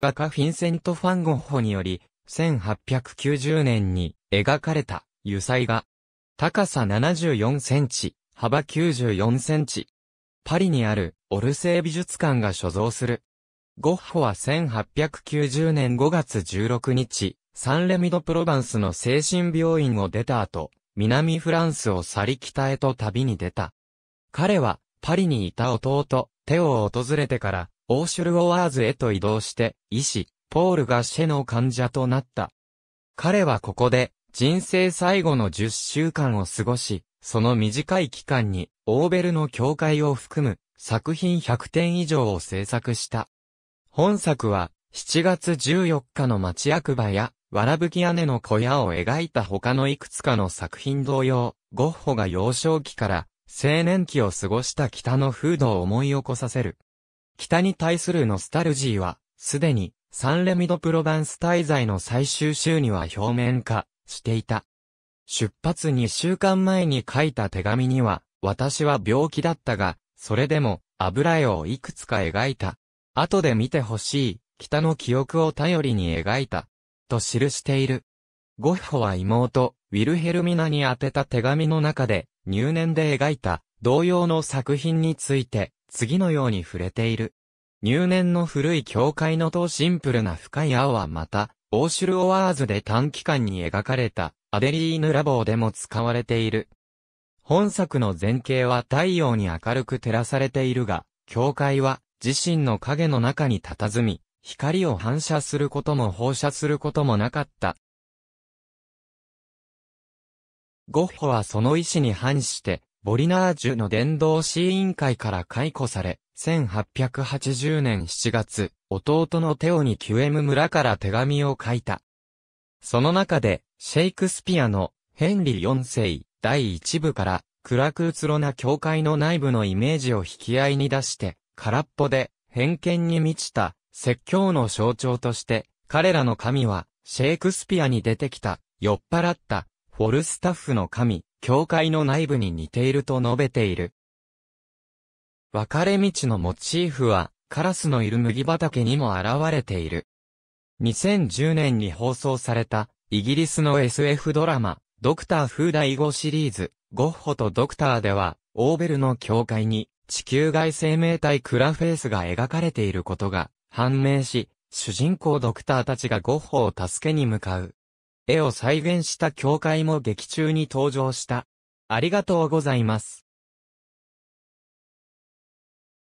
画家フィンセント・ファンゴッホにより、1890年に描かれた油彩画。高さ74センチ、幅94センチ。パリにあるオルセー美術館が所蔵する。ゴッホは1890年5月16日、サンレミド・プロバンスの精神病院を出た後、南フランスを去り北へと旅に出た。彼は、パリにいた弟、テオを訪れてから、オーシュルオワーズへと移動して、医師、ポールがシェの患者となった。彼はここで、人生最後の10週間を過ごし、その短い期間に、オーベルの教会を含む、作品100点以上を制作した。本作は、7月14日の町役場や、わらぶき屋根の小屋を描いた他のいくつかの作品同様、ゴッホが幼少期から青年期を過ごした北の風土を思い起こさせる。北に対するノスタルジーは、すでに、サンレミド・プロヴァンス滞在の最終週には表面化していた。出発2週間前に書いた手紙には、私は病気だったが、それでも、油絵をいくつか描いた。後で見てほしい、北の記憶を頼りに描いた。と記している。ゴッホは妹、ウィルヘルミナに宛てた手紙の中で、入念で描いた同様の作品について次のように触れている。入念の古い教会のとシンプルな深い青はまた、オーシュル・オワーズで短期間に描かれたアデリーヌ・ラボーでも使われている。本作の前景は太陽に明るく照らされているが、教会は自身の影の中に佇み、光を反射することも放射することもなかったゴッホはその意思に反して、ボリナージュの伝道師委員会から解雇され、1880年7月、弟のテオにキュエム村から手紙を書いた。その中で、シェイクスピアのヘンリー4世第1部から暗くうつろな教会の内部のイメージを引き合いに出して、空っぽで偏見に満ちた説教の象徴として、彼らの神はシェイクスピアに出てきた酔っ払ったフォルスタッフの神、教会の内部に似ていると述べている。分かれ道のモチーフは、カラスのいる麦畑にも現れている。2010年に放送された、イギリスの SF ドラマ、ドクター・フー第5シリーズ、ゴッホとドクターでは、オーベルの教会に、地球外生命体クラフェイスが描かれていることが判明し、主人公ドクターたちがゴッホを助けに向かう。絵を再現した教会も劇中に登場した。ありがとうございます。